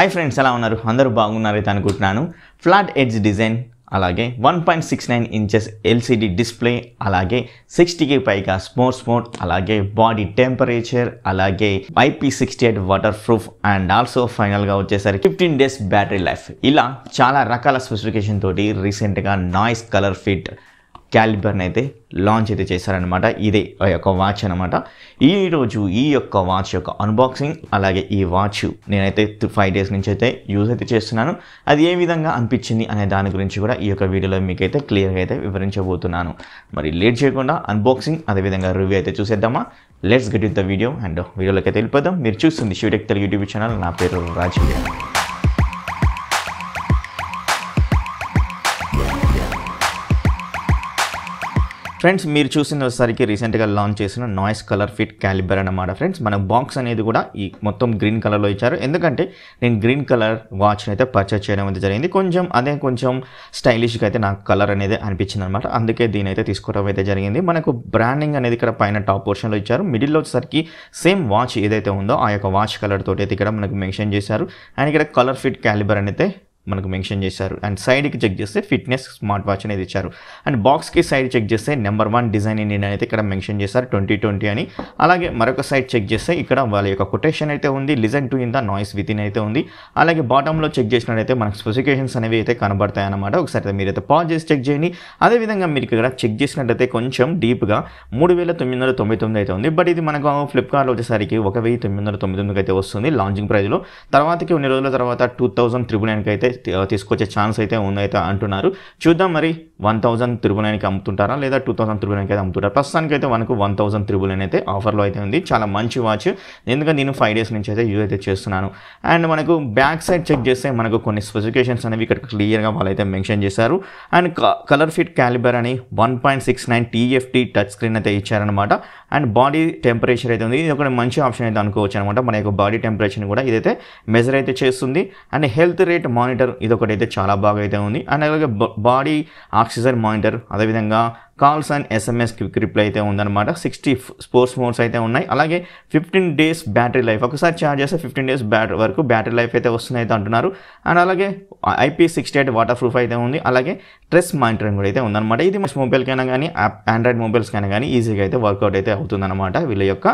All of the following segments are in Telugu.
హాయ్ ఫ్రెండ్స్ ఎలా ఉన్నారు అందరూ బాగున్నారైతే అనుకుంటున్నాను ఫ్లాట్ ఎడ్జ్ డిజైన్ అలాగే one point six nine inches LCD display అలాగే సిక్స్టీకి పైగా స్మోర్ మోడ్ అలాగే బాడీ టెంపరేచర్ అలాగే IP sixty eight waterproof and also ఫైనల్గా వచ్చేసరికి ఫిఫ్టీన్ డేస్ బ్యాటరీ లైఫ్ ఇలా చాలా రకాల స్పెసిఫికేషన్ తోటి రీసెంట్గా నాయిస్ కలర్ ఫిట్ క్యాలిబర్ని అయితే లాంచ్ అయితే చేశారనమాట ఇదే ఆ యొక్క వాచ్ అనమాట ఈరోజు ఈ యొక్క వాచ్ యొక్క అన్బాక్సింగ్ అలాగే ఈ వాచ్ నేనైతే ఫైవ్ డేస్ నుంచి అయితే యూజ్ అయితే చేస్తున్నాను అది ఏ విధంగా అనిపించింది అనే దాని గురించి కూడా ఈ యొక్క వీడియోలో మీకైతే క్లియర్గా అయితే వివరించబోతున్నాను మరి లేట్ చేయకుండా అన్బాక్సింగ్ అదేవిధంగా రివ్యూ అయితే చూసేద్దామా let's get with the video and వీడియోలోకి అయితే వెళ్ళిపోదాం మీరు చూస్తుంది షూటెక్ తెలుగు యూట్యూబ్ ఛానల్ నా పేరు రాజీవ్ ఫ్రెండ్స్ మీరు చూసినసరికి రీసెంట్గా లాంచ్ చేసిన నాయిస్ కలర్ ఫిట్ క్యాలిబర్ అనమాట ఫ్రెండ్స్ మన బాక్స్ అనేది కూడా ఈ మొత్తం గ్రీన్ కలర్లో ఇచ్చారు ఎందుకంటే నేను గ్రీన్ కలర్ వాచ్ని అయితే పర్చేస్ చేయడం అయితే జరిగింది కొంచెం అదే కొంచెం స్టైలిష్గా అయితే నాకు కలర్ అనేది అనిపించింది అనమాట అందుకే దీని అయితే తీసుకోవడం అయితే జరిగింది మనకు బ్రాండింగ్ అనేది ఇక్కడ పైన టాప్ పోర్షన్లో ఇచ్చారు మిడిల్లో వచ్చేసరికి సేమ్ వాచ్ ఏదైతే ఉందో ఆ యొక్క వాచ్ కలర్ తోటి అయితే ఇక్కడ మనకు మెన్షన్ చేశారు అండ్ ఇక్కడ కలర్ ఫిట్ క్యాలిబర్ అనేది మనకు మెన్షన్ చేశారు అండ్ సైడ్కి చెక్ చేస్తే ఫిట్నెస్ స్మార్ట్ వాచ్ అనేది ఇచ్చారు అండ్ బాక్స్కి సైడ్ చెక్ చేస్తే నెంబర్ వన్ డిజైన్ ఇండియన్ అయితే ఇక్కడ మెన్షన్ చేశారు ట్వంటీ ట్వంటీ అని అలాగే మరొక సైడ్ చెక్ చేస్తే ఇక్కడ వాళ్ళ యొక్క కొటేషన్ అయితే ఉంది listen to in the noise with in అయితే ఉంది అలాగే బాటంలో చెక్ చేసినట్టయితే మనకు స్పెసిఫికేషన్స్ అనేవి అయితే కనబడతాయి అన్నమాట ఒకసారి మీరైతే పాజ్ చేసి చెక్ చేయండి అదేవిధంగా మీరు ఇక్కడ చెక్ చేసినట్టయితే కొంచెం డీప్గా మూడు వేల తొమ్మిది వందల తొంభై తొమ్మిది అయితే ఉంది బట్ ఇది మనకు ఫ్లిప్కార్ట్లో వచ్చేసరికి ఒక వెయ్యి తొమ్మిది వందల తొమ్మిది తొమ్మిదికి అయితే వస్తుంది లాంచింగ్ ప్రైజ్లో తర్వాతకి కొన్ని రోజుల తర్వాత టూ థౌసండ్ త్రిబుల్ నైన్కి అయితే తీసుకొచ్చే ఛాన్స్ అయితే ఉందైతే అంటున్నారు చూద్దాం మరి వన్ థౌసండ్ త్రిబుల్ నైన్కి అమ్ముతుంటారా లేదా టూ థౌసండ్ త్రిబుల్ నైన్కి అయితే అమ్ముతుంటారు ప్రస్తుతానికి అయితే మనకు వన్ థౌసండ్ త్రిబుల్ నైన్ అయితే ఆఫర్లో అయితే ఉంది చాలా మంచి వాచ్ ఎందుకంటే నేను ఫైవ్ డేస్ నుంచి అయితే యూజ్ అయితే చేస్తున్నాను అండ్ మనకు బ్యాక్ సైడ్ చెక్ చేస్తే మనకు కొన్ని స్పెసిఫికేషన్స్ అనేవి ఇక్కడ క్లియర్గా వాళ్ళైతే మెన్షన్ చేశారు అండ్ కలర్ ఫిట్ క్యాలిబర్ అని one point six nine TFT touch screen అయితే ఇచ్చారనమాట అండ్ బాడీ టెంపరేచర్ అయితే ఉంది ఇది ఒక మంచి ఆప్షన్ అయితే అనుకోవచ్చు అనమాట మన యొక్క బాడీ టెంపరేచర్ని కూడా ఇదైతే మెజర్ అయితే చేస్తుంది అండ్ హెల్త్ రేట్ మానిటర్ ఇది ఒకటి అయితే చాలా బాగా అయితే ఉంది అండ్ అలాగే బాడీ ఆక్సిజన్ మానిటర్ అదేవిధంగా calls and SMS quick reply అయితే ఉందన్నమాట సిక్స్టీ స్పోర్ట్స్ మోడ్స్ అయితే ఉన్నాయి అలాగే ఫిఫ్టీన్ డేస్ బ్యాటరీ లైఫ్ ఒకసారి ఛార్జ్ చేస్తే ఫిఫ్టీన్ డేస్ బ్యాటరీ వరకు బ్యాటరీ లైఫ్ అయితే వస్తున్నాయి అంటున్నారు అండ్ అలాగే IP sixty eight waterproof అయితే ఉంది అలాగే ట్రెస్ మానిటరింగ్ కూడా అయితే ఉందన్నమాట ఇది మొబైల్కైనా కానీ ఆండ్రాయిడ్ మొబైల్స్కైనా కానీ ఈజీగా అయితే వర్కౌట్ అయితే అవుతుందన్నమాట వీళ్ళ యొక్క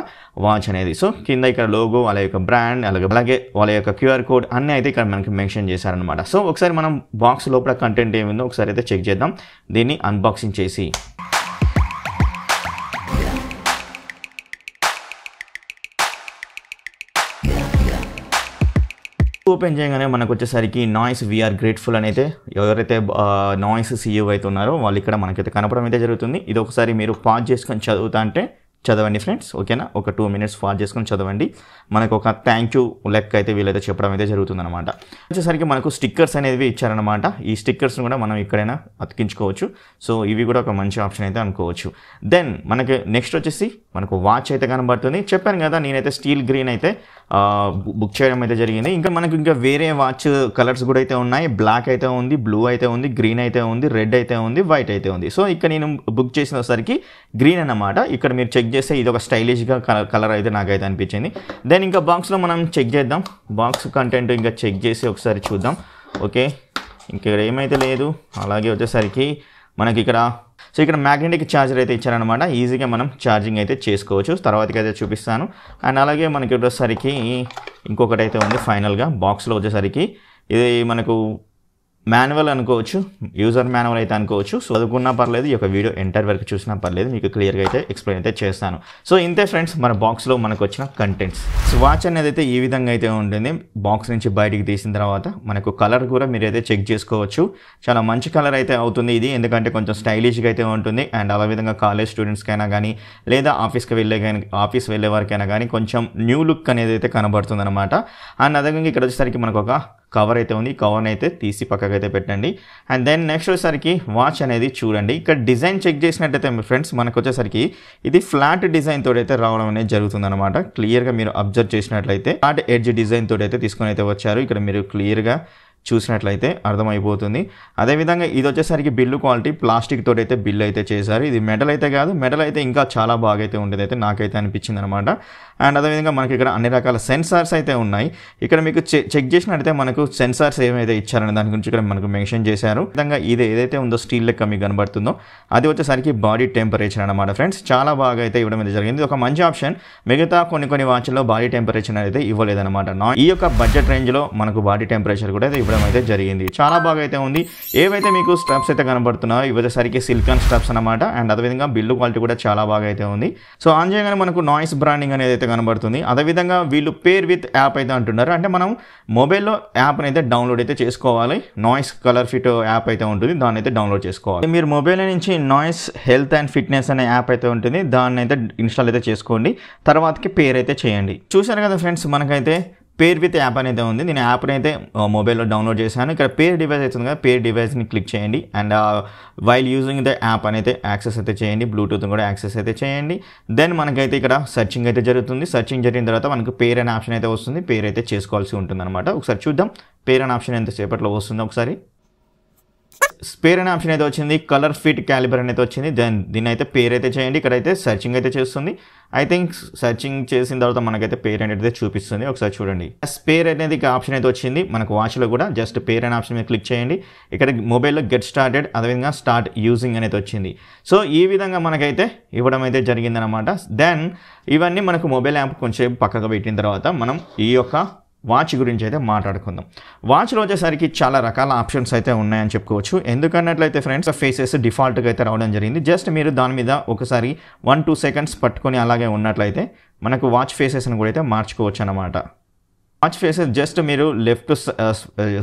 వాచ్ అనేది సో కింద ఇక్కడ లోగో వాళ్ళ యొక్క బ్రాండ్ అలాగే అలాగే వాళ్ళ యొక్క క్యూఆర్ కోడ్ అన్నీ అయితే ఇక్కడ మనకి మెన్షన్ చేశారనమాట సో ఒకసారి మనం బాక్స్ లోపల కంటెంట్ ఏమిందో ఒకసారి అయితే చెక్ చేద్దాం దీన్ని అన్బాక్సింగ్ చేసి ఓపెన్ చేయగానే మనకు వచ్చేసరికి నాయిస్ వీఆర్ గ్రేట్ఫుల్ అని అయితే ఎవరైతే నాయిస్ సీఈఓ అయితే ఉన్నారో వాళ్ళు ఇక్కడ మనకైతే కనపడం అయితే జరుగుతుంది ఇది ఒకసారి మీరు పాజ్ చేసుకొని చదువుతా అంటే చదవండి ఫ్రెండ్స్ ఓకేనా ఒక టూ మినిట్స్ పాజ్ చేసుకొని చదవండి మనకు ఒక థ్యాంక్ యూ లెక్క అయితే వీళ్ళైతే చెప్పడం అయితే జరుగుతుంది అనమాట వచ్చేసరికి మనకు స్టిక్కర్స్ అనేవి ఇచ్చారనమాట ఈ స్టిక్కర్స్ని కూడా మనం ఎక్కడైనా అతికించుకోవచ్చు సో ఇవి కూడా ఒక మంచి ఆప్షన్ అయితే అనుకోవచ్చు దెన్ మనకి నెక్స్ట్ వచ్చేసి మనకు వాచ్ అయితే కనబడుతుంది చెప్పాను కదా నేనైతే స్టీల్ గ్రీన్ అయితే బుక్ చేయడం అయితే జరిగింది ఇంకా మనకు ఇంకా వేరే వాచ్ కలర్స్ కూడా అయితే ఉన్నాయి బ్లాక్ అయితే ఉంది బ్లూ అయితే ఉంది గ్రీన్ అయితే ఉంది రెడ్ అయితే ఉంది వైట్ అయితే ఉంది సో ఇక్కడ నేను బుక్ చేసినసరికి గ్రీన్ అన్నమాట ఇక్కడ మీరు చెక్ చేస్తే ఇది ఒక స్టైలిష్గా కలర్ అయితే నాకైతే అనిపించింది దెన్ ఇంకా బాక్స్లో మనం చెక్ చేద్దాం బాక్స్ కంటెంట్ ఇంకా చెక్ చేసి ఒకసారి చూద్దాం ఓకే ఇంకా ఏమైతే లేదు అలాగే వచ్చేసరికి మనకి ఇక్కడ సో ఇక్కడ మ్యాగ్నెటిక్ ఛార్జర్ అయితే ఇచ్చారనమాట ఈజీగా మనం ఛార్జింగ్ అయితే చేసుకోవచ్చు తర్వాతకి అయితే చూపిస్తాను అండ్ అలాగే మనకి వచ్చేసరికి ఇంకొకటి అయితే ఉంది ఫైనల్గా బాక్స్లో వచ్చేసరికి ఇది మనకు మాన్యువల్ అనుకోవచ్చు యూజర్ మాన్యువల్ అయితే అనుకోవచ్చు సో చదువుకున్నా పర్లేదు ఈ యొక్క వీడియో ఎంటర్ వరకు చూసినా పర్లేదు మీకు క్లియర్గా అయితే ఎక్స్ప్లెయిన్ అయితే చేస్తాను సో ఇంతే ఫ్రెండ్స్ మన బాక్స్లో మనకు వచ్చిన కంటెంట్స్ సో వాచ్ అనేది అయితే ఈ విధంగా అయితే ఉంటుంది బాక్స్ నుంచి బయటికి తీసిన తర్వాత మనకు కలర్ కూడా మీరు అయితే చెక్ చేసుకోవచ్చు చాలా మంచి కలర్ అయితే అవుతుంది ఇది ఎందుకంటే కొంచెం స్టైలిష్గా అయితే ఉంటుంది అండ్ అదే విధంగా కాలేజ్ స్టూడెంట్స్కైనా కానీ లేదా ఆఫీస్కి వెళ్ళే కానీ ఆఫీస్ వెళ్ళే వారికైనా కానీ కొంచెం న్యూ లుక్ అనేది అయితే కనబడుతుంది అనమాట అండ్ అదే ఇక్కడ వచ్చేసరికి మనకు ఒక కవర్ అయితే ఉంది కవర్ని అయితే తీసి అయితే పెట్టండి అండ్ దెన్ నెక్స్ట్ వచ్చేసరికి వాచ్ అనేది చూడండి ఇక్కడ డిజైన్ చెక్ చేసినట్టయితే ఫ్రెండ్స్ మనకు వచ్చేసరికి ఇది ఫ్లాట్ డిజైన్ తోటి అయితే రావడం అనేది జరుగుతుంది అనమాట క్లియర్గా మీరు అబ్జర్వ్ చేసినట్లయితే ఫ్లాట్ ఎడ్జ్ డిజైన్ తోటి అయితే తీసుకొని అయితే వచ్చారు ఇక్కడ మీరు క్లియర్గా చూసినట్లయితే అర్థమైపోతుంది అదేవిధంగా ఇది వచ్చేసరికి బిల్లు క్వాలిటీ ప్లాస్టిక్ తోటి అయితే బిల్ అయితే చేశారు ఇది మెటల్ అయితే కాదు మెటల్ అయితే ఇంకా చాలా బాగా అయితే ఉండేది అయితే నాకైతే అనిపించింది అనమాట అండ్ అదేవిధంగా మనకి ఇక్కడ అన్ని రకాల సెన్సార్స్ అయితే ఉన్నాయి ఇక్కడ మీకు చెక్ చేసినట్టయితే మనకు సెన్సార్స్ ఏమైతే ఇచ్చారనే దాని గురించి ఇక్కడ మనకు మెన్షన్ చేశారు విధంగా ఇది ఏదైతే ఉందో స్టీల్ లెక్క మీకు కనబడుతుందో అది వచ్చేసరికి బాడీ టెంపరేచర్ అనమాట ఫ్రెండ్స్ చాలా బాగా అయితే ఇవ్వడం అయితే జరిగింది ఒక మంచి ఆప్షన్ మిగతా కొన్ని కొన్ని వాచ్ల్లో బాడీ టెంపరేచర్ అయితే ఇవ్వలేదన్నమాట ఈ యొక్క బడ్జెట్ రేంజ్లో మనకు బాడీ టెంపరేచర్ కూడా అయితే ఇవ్వడం చేయడం అయితే జరిగింది చాలా బాగా అయితే ఉంది ఏవైతే మీకు స్ట్రప్స్ అయితే కనబడుతున్నాయో ఇవసరికి సిల్కన్ స్ట్రప్స్ అనమాట అండ్ అదేవిధంగా బిల్లు క్వాలిటీ కూడా చాలా బాగా అయితే ఉంది సో ఆన్ మనకు నాయిస్ బ్రాండింగ్ అనేది అయితే కనబడుతుంది అదేవిధంగా వీళ్ళు పేర్ విత్ యాప్ అయితే అంటున్నారు అంటే మనం మొబైల్లో యాప్ని అయితే డౌన్లోడ్ అయితే చేసుకోవాలి నాయిస్ కలర్ ఫిట్ యాప్ అయితే ఉంటుంది దాన్ని అయితే డౌన్లోడ్ చేసుకోవాలి మీరు మొబైల్ నుంచి నాయిస్ హెల్త్ అండ్ ఫిట్నెస్ అనే యాప్ అయితే ఉంటుంది దాన్ని అయితే ఇన్స్టాల్ అయితే చేసుకోండి తర్వాతకి పేర్ అయితే చేయండి చూశారు కదా ఫ్రెండ్స్ మనకైతే పేర్ విత్ యాప్ అనేది ఉంది నేను యాప్ని అయితే మొబైల్లో డౌన్లోడ్ చేశాను ఇక్కడ పేర్ డివైస్ అయితే ఉంది కదా పేర్ డివైస్ని క్లిక్ చేయండి and while using the app అయితే యాక్సెస్ అయితే చేయండి బ్లూటూత్ కూడా యాక్సెస్ అయితే చేయండి దెన్ మనకైతే ఇక్కడ సర్చింగ్ అయితే జరుగుతుంది సర్చింగ్ జరిగిన తర్వాత మనకు పేర్ అనే ఆప్షన్ అయితే వస్తుంది పేర్ అయితే చేసుకోవాల్సి ఉంటుంది ఒకసారి చూద్దాం పేర్ అనే ఆప్షన్ ఎంతసేపట్లో వస్తుందో ఒకసారి స్పేర్ అనే ఆప్షన్ అయితే వచ్చింది కలర్ ఫిట్ క్యాలిబర్ అనేది వచ్చింది దెన్ దీన్ని అయితే పేర్ అయితే చేయండి ఇక్కడ అయితే సర్చింగ్ అయితే చేస్తుంది ఐ థింక్ సర్చింగ్ చేసిన తర్వాత మనకైతే పేర్ అనేది చూపిస్తుంది ఒకసారి చూడండి స్పేర్ అనేది ఆప్షన్ అయితే వచ్చింది మనకు వాచ్లో కూడా జస్ట్ పేర్ అనే ఆప్షన్ మీద క్లిక్ చేయండి ఇక్కడ మొబైల్లో గెట్ స్టార్టెడ్ అదేవిధంగా స్టార్ట్ యూజింగ్ అనేది వచ్చింది సో ఈ విధంగా మనకైతే ఇవ్వడం అయితే జరిగిందనమాట దెన్ ఇవన్నీ మనకు మొబైల్ యాప్ కొంచెం పక్కకు పెట్టిన తర్వాత మనం ఈ యొక్క వాచ్ గురించి అయితే మాట్లాడుకుందాం వాచ్లో వచ్చేసరికి చాలా రకాల ఆప్షన్స్ అయితే ఉన్నాయని చెప్పుకోవచ్చు ఎందుకన్నట్లయితే ఫ్రెండ్స్ ఫేసెస్ డిఫాల్ట్గా అయితే రావడం జరిగింది జస్ట్ మీరు దాని మీద ఒకసారి వన్ టూ సెకండ్స్ పట్టుకొని అలాగే ఉన్నట్లయితే మనకు వాచ్ ఫేసెస్ని కూడా అయితే మార్చుకోవచ్చు అనమాట వాచ్ ఫేసెస్ జస్ట్ మీరు లెఫ్ట్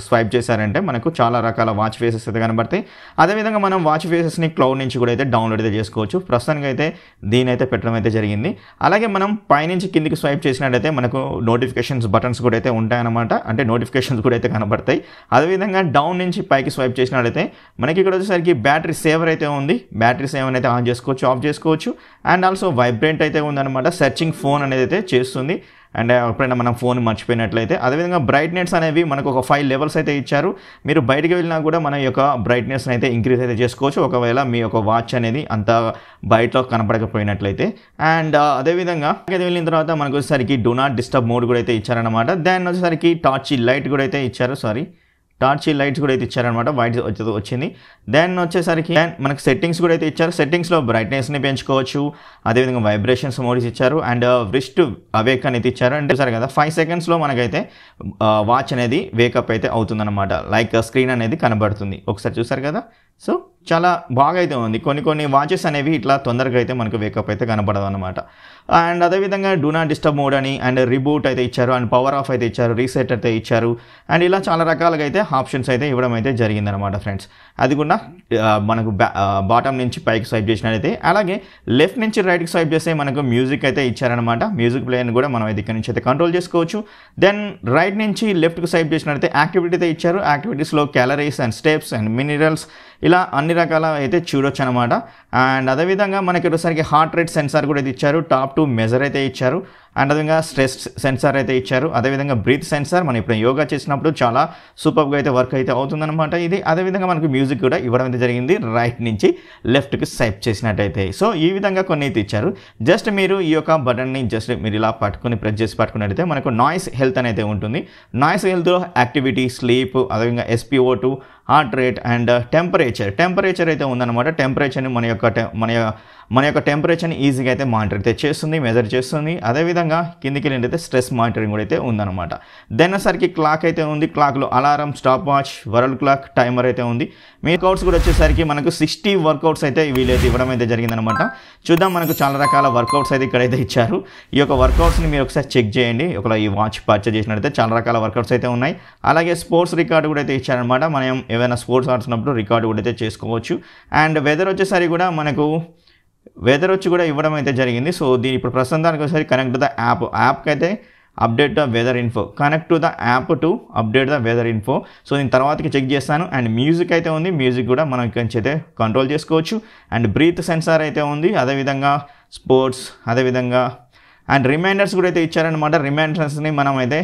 స్వైప్ చేశారంటే మనకు చాలా రకాల వాచ్ ఫేసెస్ అయితే కనబడతాయి అదేవిధంగా మనం వాచ్ ఫేసెస్ని క్లౌడ్ నుంచి కూడా అయితే డౌన్లోడ్ అయితే చేసుకోవచ్చు ప్రస్తుతానికి అయితే దీని అయితే పెట్టడం అయితే జరిగింది అలాగే మనం పైనుంచి కిందికి స్వైప్ చేసినట్టయితే మనకు నోటిఫికేషన్స్ బటన్స్ కూడా అయితే ఉంటాయన్నమాట అంటే నోటిఫికేషన్స్ కూడా అయితే కనబడతాయి అదేవిధంగా డౌన్ నుంచి పైకి స్వైప్ చేసినట్లయితే మనకి ఇక్కడ వచ్చేసరికి బ్యాటరీ సేవర్ అయితే ఉంది బ్యాటరీ సేవర్ అయితే ఆన్ చేసుకోవచ్చు ఆఫ్ చేసుకోవచ్చు అండ్ ఆల్సో వైబ్రెంట్ అయితే ఉందన్నమాట సెర్చింగ్ ఫోన్ అనేది అయితే చేస్తుంది అండ్ uh, ఎప్పుడైనా మనం ఫోన్ మర్చిపోయినట్లయితే అదేవిధంగా బ్రైట్నెస్ అనేవి మనకు ఒక ఫైవ్ లెవెల్స్ అయితే ఇచ్చారు మీరు బయటికి వెళ్ళినా కూడా మన యొక్క బ్రైట్నెస్ని అయితే ఇంక్రీజ్ అయితే చేసుకోవచ్చు ఒకవేళ మీ యొక్క వాచ్ అనేది అంత బయటలో కనపడకపోయినట్లయితే అండ్ uh, అదేవిధంగా అది వెళ్ళిన తర్వాత మనకు వచ్చేసరికి డో నాట్ డిస్టర్బ్ మోడ్ కూడా అయితే ఇచ్చారనమాట దాన్ని వచ్చేసరికి టార్చ్ లైట్ కూడా అయితే ఇచ్చారు సారీ టార్చ్ లైట్స్ కూడా అయితే ఇచ్చారనమాట వైట్ వచ్చింది దెన్ వచ్చేసరికి మనకు సెట్టింగ్స్ కూడా అయితే ఇచ్చారు సెట్టింగ్స్లో బ్రైట్నెస్ని పెంచుకోవచ్చు అదేవిధంగా వైబ్రేషన్స్ మోడీస్ ఇచ్చారు అండ్ రిస్ట్ అవేక్ అనేది ఇచ్చారు అంటే సరే కదా ఫైవ్ సెకండ్స్లో మనకైతే వాచ్ అనేది వేకప్ అయితే అవుతుందన్నమాట లైక్ స్క్రీన్ uh, అనేది కనబడుతుంది ఒకసారి చూసారు కదా సో చాలా బాగా అయితే ఉంది కొన్ని కొన్ని వాచెస్ అనేవి ఇట్లా తొందరగా అయితే మనకు వేకప్ అయితే కనబడదు అనమాట అండ్ అదేవిధంగా డూ నాట్ డిస్టర్బ్ మోడ్ అని అండ్ రిబూట్ అయితే ఇచ్చారు అండ్ పవర్ ఆఫ్ అయితే ఇచ్చారు రీసెట్ అయితే ఇచ్చారు అండ్ ఇలా చాలా రకాలుగా అయితే ఆప్షన్స్ అయితే ఇవ్వడం అయితే జరిగిందనమాట ఫ్రెండ్స్ అది కూడా మనకు బాటమ్ నుంచి పైకి స్వైప్ చేసినట్టయితే అలాగే లెఫ్ట్ నుంచి రైట్కి స్వైప్ చేస్తే మనకు మ్యూజిక్ అయితే ఇచ్చారనమాట మ్యూజిక్ ప్లేయర్ని కూడా మనం ఇక్కడి ఇక్కడ నుంచి అయితే కంట్రోల్ చేసుకోవచ్చు దెన్ రైట్ నుంచి లెఫ్ట్కి స్వైప్ చేసినట్టయితే యాక్టివిటీ అయితే ఇచ్చారు యాక్టివిటీస్లో calories and steps and minerals ఇలా ఇలా అన్ని రకాల అయితే చూడొచ్చు అనమాట అండ్ అదేవిధంగా మనకి ఒకసారికి హార్ట్ రేట్ సెన్సార్ కూడా అయితే ఇచ్చారు టాప్ టూ మెజర్ అయితే ఇచ్చారు అండ్ అదేవిధంగా స్ట్రెస్ సెన్సార్ అయితే ఇచ్చారు అదేవిధంగా బ్రీత్ సెన్సార్ మనం ఇప్పుడు యోగా చేసినప్పుడు చాలా సూపర్గా అయితే వర్క్ అయితే అవుతుందన్నమాట ఇది అదేవిధంగా మనకు మ్యూజిక్ కూడా ఇవ్వడం అయితే జరిగింది రైట్ నుంచి లెఫ్ట్కి స్వైప్ చేసినట్టయితే సో ఈ విధంగా కొన్ని అయితే ఇచ్చారు జస్ట్ మీరు ఈ యొక్క బటన్ని జస్ట్ మీరు ఇలా పట్టుకుని ప్రెస్ చేసి పట్టుకున్నట్టయితే మనకు నాయిస్ హెల్త్ అనేది ఉంటుంది నాయిస్ హెల్త్లో యాక్టివిటీ స్లీప్ అదేవిధంగా SPO two heart rate and uh, temperature temperature temperature ni mana temperature ni mana మన యొక్క టెంపరేచర్ని ఈజీగా అయితే మానిటర్ అయితే చేస్తుంది మెజర్ చేస్తుంది అదేవిధంగా కిందికి వెళ్ళి అయితే స్ట్రెస్ మానిటరింగ్ కూడా అయితే ఉందన్నమాట దెన్ సరికి క్లాక్ అయితే ఉంది క్లాక్లో alarm stopwatch world clock timer అయితే ఉంది మీ వర్కౌట్స్ కూడా వచ్చేసరికి మనకు సిక్స్టీ వర్కౌట్స్ అయితే వీలైతే ఇవ్వడం అయితే జరిగిందనమాట చూద్దాం మనకు చాలా రకాల వర్కౌట్స్ అయితే ఇక్కడైతే ఇచ్చారు ఈ యొక్క వర్కౌట్స్ని మీరు ఒకసారి చెక్ చేయండి ఒకవేళ ఈ వాచ్ పర్చేజ్ చేసినట్టయితే చాలా రకాల వర్కౌట్స్ అయితే ఉన్నాయి అలాగే స్పోర్ట్స్ రికార్డు కూడా అయితే ఇచ్చారనమాట మనం ఏమైనా స్పోర్ట్స్ ఆడుతున్నప్పుడు రికార్డు కూడా అయితే చేసుకోవచ్చు అండ్ వెదర్ వచ్చేసరికి కూడా మనకు వెదర్ వచ్చి కూడా ఇవ్వడం అయితే జరిగింది సో దీని ఇప్పుడు ప్రస్తుతానికి ఒకసారి కనెక్ట్ ద యాప్ యాప్కి అయితే update the weather info connect to the app to update the weather info so నేను తర్వాతకి చెక్ చేస్తాను అండ్ మ్యూజిక్ అయితే ఉంది మ్యూజిక్ కూడా మనం ఇక్కడి నుంచి అయితే కంట్రోల్ చేసుకోవచ్చు అండ్ బ్రీత్ సెన్సార్ అయితే ఉంది అదేవిధంగా స్పోర్ట్స్ అదేవిధంగా అండ్ రిమైండర్స్ కూడా అయితే ఇచ్చారనమాట రిమైండర్స్ని మనం అయితే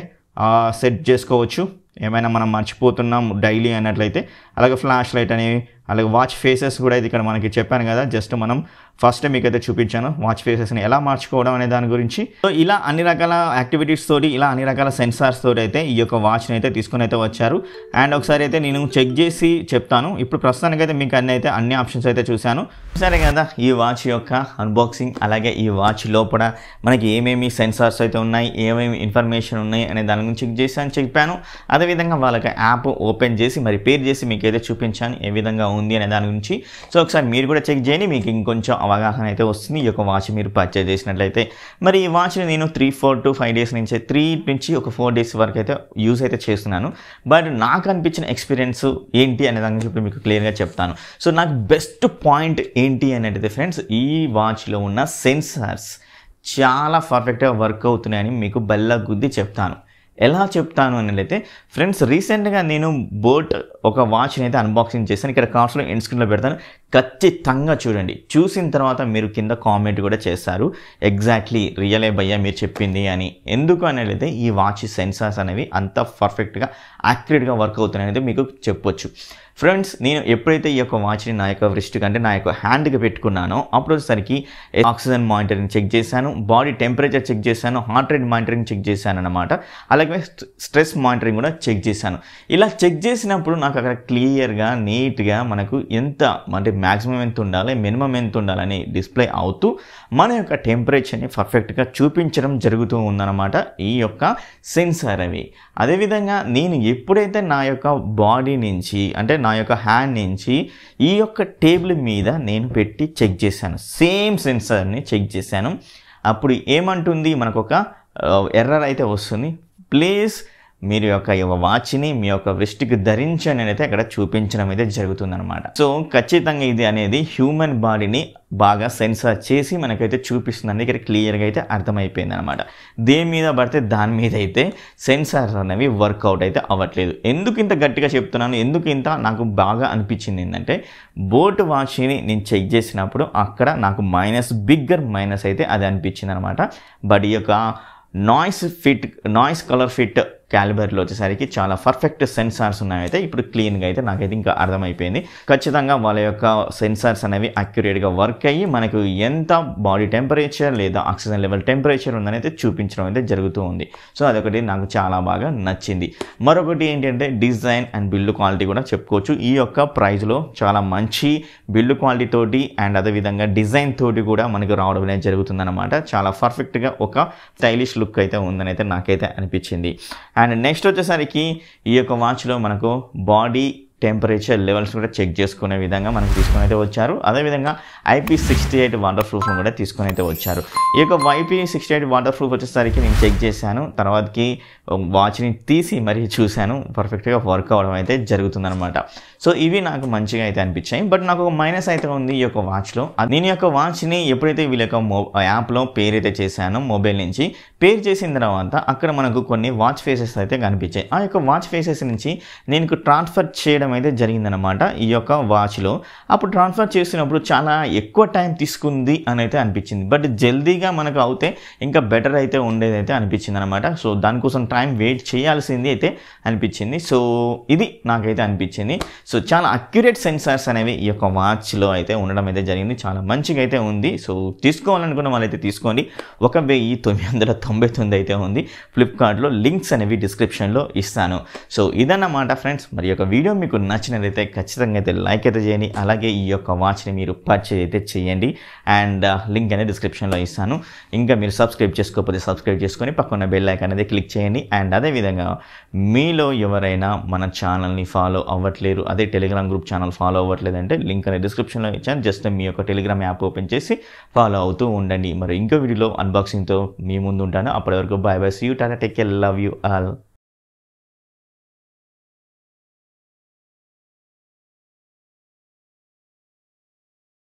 సెట్ చేసుకోవచ్చు ఏమైనా మనం మర్చిపోతున్నాం డైలీ అన్నట్లయితే అలాగే ఫ్లాష్ లైట్ అని అలాగే వాచ్ ఫేసెస్ కూడా ఇది ఇక్కడ మనకి చెప్పాను కదా జస్ట్ మనం ఫస్ట్ మీకైతే చూపించాను వాచ్ ఫేసెస్ని ఎలా మార్చుకోవడం అనే దాని గురించి సో ఇలా అన్ని రకాల యాక్టివిటీస్ తోటి ఇలా అన్ని రకాల సెన్సార్స్ తోటి అయితే ఈ యొక్క వాచ్ని అయితే తీసుకుని అయితే వచ్చారు అండ్ ఒకసారి అయితే నేను చెక్ చేసి చెప్తాను ఇప్పుడు ప్రస్తుతానికి అయితే మీకు అన్ని అయితే అన్ని ఆప్షన్స్ అయితే చూశాను సరే కదా ఈ వాచ్ యొక్క అన్బాక్సింగ్ అలాగే ఈ వాచ్ లోపల మనకి ఏమేమి సెన్సార్స్ అయితే ఉన్నాయి ఏమేమి ఇన్ఫర్మేషన్ ఉన్నాయి అనే దాని గురించి చెక్ చేసి అని చెప్పాను అదేవిధంగా వాళ్ళకి యాప్ ఓపెన్ చేసి మరి పేరు చేసి మీకైతే చూపించాను ఏ విధంగా ఉంది అనే దాని గురించి సో ఒకసారి మీరు కూడా చెక్ చేయండి మీకు ఇంకొంచెం అవగాహన అయితే వస్తుంది ఈ యొక్క వాచ్ మీరు పర్చేజ్ చేసినట్లయితే మరి ఈ వాచ్ని నేను three four to five days నుంచి త్రీ నుంచి ఒక ఫోర్ డేస్ వరకు అయితే యూజ్ అయితే చేస్తున్నాను బట్ నాకు అనిపించిన ఎక్స్పీరియన్స్ ఏంటి అనే దాని ఇప్పుడు మీకు క్లియర్గా చెప్తాను సో నాకు బెస్ట్ పాయింట్ ఏంటి అనేది ఫ్రెండ్స్ ఈ వాచ్లో ఉన్న సెన్సార్స్ చాలా పర్ఫెక్ట్గా వర్క్ అవుతున్నాయని మీకు బల్ల గుద్ది చెప్తాను ఎలా చెప్తాను అని అయితే ఫ్రెండ్స్ రీసెంట్గా నేను బోట్ ఒక వాచ్ని అయితే అన్బాక్సింగ్ చేశాను ఇక్కడ కార్స్లో ఎండ్ స్క్రీన్లో పెడతాను ఖచ్చితంగా చూడండి చూసిన తర్వాత మీరు కింద కామెంట్ కూడా చేస్తారు ఎగ్జాక్ట్లీ రియలే భయ్య మీరు చెప్పింది అని ఎందుకు అనేది ఈ వాచ్ సెన్సార్స్ అనేవి అంత పర్ఫెక్ట్గా యాక్యురేట్గా వర్క్ అవుతున్నాయి అనేది మీకు చెప్పొచ్చు ఫ్రెండ్స్ నేను ఎప్పుడైతే ఈ యొక్క వాచ్ని నా యొక్క రిస్ట్ కంటే నా యొక్క హ్యాండ్కి పెట్టుకున్నానో అప్పుడు వచ్చేసరికి ఆక్సిజన్ మానిటరింగ్ చెక్ చేశాను బాడీ టెంపరేచర్ చెక్ చేశాను హార్ట్ రేట్ మానిటరింగ్ చెక్ చేశాను అనమాట అలాగే స్ట్రెస్ మానిటరింగ్ కూడా చెక్ చేశాను ఇలా చెక్ చేసినప్పుడు నాకు అక్కడ క్లియర్గా నీట్గా మనకు ఎంత అంటే మ్యాక్సిమం ఎంత ఉండాలి మినిమం ఎంత ఉండాలని డిస్ప్లే అవుతూ మన యొక్క టెంపరేచర్ని పర్ఫెక్ట్గా చూపించడం జరుగుతూ ఉందన్నమాట ఈ యొక్క సెన్సార్ అవి అదేవిధంగా నేను ఎప్పుడైతే నా యొక్క బాడీ నుంచి అంటే నా యొక్క హ్యాండ్ నుంచి ఈ యొక్క టేబుల్ మీద నేను పెట్టి చెక్ చేశాను సేమ్ సెన్సార్ని చెక్ చేశాను అప్పుడు ఏమంటుంది మనకు ఒక ఎర్రర్ అయితే వస్తుంది ప్లీజ్ మీరు యొక్క వాచ్ని మీ యొక్క వెస్ట్కి ధరించని అయితే అక్కడ చూపించడం అయితే జరుగుతుందనమాట సో ఖచ్చితంగా ఇది అనేది హ్యూమన్ బాడీని బాగా సెన్సార్ చేసి మనకైతే చూపిస్తుందని ఇక్కడ క్లియర్గా అయితే అర్థమైపోయింది అనమాట దేని మీద పడితే దాని మీద అయితే సెన్సార్స్ అనేవి వర్కౌట్ అయితే అవ్వట్లేదు ఎందుకు ఇంత గట్టిగా చెప్తున్నాను ఎందుకు ఇంత నాకు బాగా అనిపించింది ఏంటంటే బోట్ వాచ్ని నేను చెక్ చేసినప్పుడు అక్కడ నాకు మైనస్ బిగ్గర్ మైనస్ అయితే అది అనిపించింది అనమాట బట్ ఈ యొక్క Noise Fit Noise ColorFit క్యాలిబర్లో వచ్చేసరికి చాలా పర్ఫెక్ట్ సెన్సార్స్ ఉన్నాయైతే ఇప్పుడు క్లీన్గా అయితే నాకైతే ఇంకా అర్థమైపోయింది ఖచ్చితంగా వాళ్ళ యొక్క సెన్సార్స్ అనేవి అక్యురేట్గా వర్క్ అయ్యి మనకు ఎంత బాడీ టెంపరేచర్ లేదా ఆక్సిజన్ లెవెల్ టెంపరేచర్ ఉందని అయితే చూపించడం అయితే జరుగుతూ ఉంది సో అదొకటి నాకు చాలా బాగా నచ్చింది మరొకటి ఏంటంటే డిజైన్ అండ్ బిల్డ్ క్వాలిటీ కూడా చెప్పుకోవచ్చు ఈ యొక్క ప్రైజ్లో చాలా మంచి బిల్డ్ క్వాలిటీ తోటి అండ్ అదేవిధంగా డిజైన్ తోటి కూడా మనకు రావడం అనేది జరుగుతుందన్నమాట చాలా పర్ఫెక్ట్గా ఒక స్టైలిష్ లుక్ అయితే ఉందని అయితే నాకైతే అనిపించింది అండ్ నెక్స్ట్ వచ్చేసరికి ఈ యొక్క వాచ్లో మనకు బాడీ టెంపరేచర్ లెవెల్స్ కూడా చెక్ చేసుకునే విధంగా మనకు తీసుకుని అయితే వచ్చారు అదేవిధంగా ఐపీ సిక్స్టీ ఎయిట్ వాటర్ ప్రూఫ్ను కూడా తీసుకుని అయితే వచ్చారు ఈ యొక్క IP sixty eight waterproof వచ్చేసరికి నేను చెక్ చేశాను తర్వాతకి వాచ్ని తీసి మరీ చూశాను పర్ఫెక్ట్గా వర్క్ అవడం అయితే జరుగుతుందనమాట సో ఇవి నాకు మంచిగా అయితే అనిపించాయి బట్ నాకు ఒక మైనస్ అయితే ఉంది ఈ యొక్క వాచ్లో నేను యొక్క వాచ్ని ఎప్పుడైతే వీళ్ళ యొక్క మో యాప్లో పేర్ అయితే చేశానో మొబైల్ నుంచి పేరు చేసిన తర్వాత అక్కడ మనకు కొన్ని వాచ్ ఫేసెస్ అయితే కనిపించాయి ఆ యొక్క వాచ్ ఫేసెస్ నుంచి నేను ట్రాన్స్ఫర్ చేయడం చేయడం అయితే జరిగిందనమాట ఈ యొక్క వాచ్లో అప్పుడు ట్రాన్స్ఫర్ చేసినప్పుడు చాలా ఎక్కువ టైం తీసుకుంది అని అయితే అనిపించింది బట్ జల్దీగా మనకు అవుతే ఇంకా బెటర్ అయితే ఉండేది అయితే అనిపించింది అనమాట సో దానికోసం టైం వెయిట్ చేయాల్సింది అయితే అనిపించింది సో ఇది నాకైతే అనిపించింది సో చాలా అక్యురేట్ సెన్సార్స్ అనేవి ఈ యొక్క వాచ్లో అయితే ఉండడం అయితే జరిగింది చాలా మంచిగా అయితే ఉంది సో తీసుకోవాలనుకున్న వాళ్ళైతే తీసుకోండి ఒక వెయ్యి తొమ్మిది వందల తొంభై తొమ్మిది అయితే ఉంది ఫ్లిప్కార్ట్లో లింక్స్ అనేవి డిస్క్రిప్షన్లో ఇస్తాను సో ఇదన్నమాట ఫ్రెండ్స్ మరి యొక్క వీడియో మీకు నచ్చినదైతే ఖచ్చితంగా అయితే లైక్ అయితే చేయండి అలాగే ఈ యొక్క వాచ్ని మీరు పర్చేజ్ అయితే చేయండి అండ్ లింక్ uh, అనేది డిస్క్రిప్షన్లో ఇస్తాను ఇంకా మీరు సబ్స్క్రైబ్ చేసుకోకపోతే సబ్స్క్రైబ్ చేసుకొని పక్కన బెల్ ఐకాన్ అనేది క్లిక్ చేయండి అండ్ అదేవిధంగా మీలో ఎవరైనా మన ఛానల్ని ఫాలో అవ్వట్లేరు అదే టెలిగ్రామ్ గ్రూప్ ఛానల్ ఫాలో అవ్వట్లేదంటే లింక్ అనేది డిస్క్రిప్షన్లో ఇచ్చాను జస్ట్ మీ యొక్క టెలిగ్రామ్ యాప్ ఓపెన్ చేసి ఫాలో అవుతూ ఉండండి మరి ఇంకో వీడియోలో అన్బాక్సింగ్తో మీ ముందు ఉంటాను అప్పటివరకు bye bye see you tata take care love you all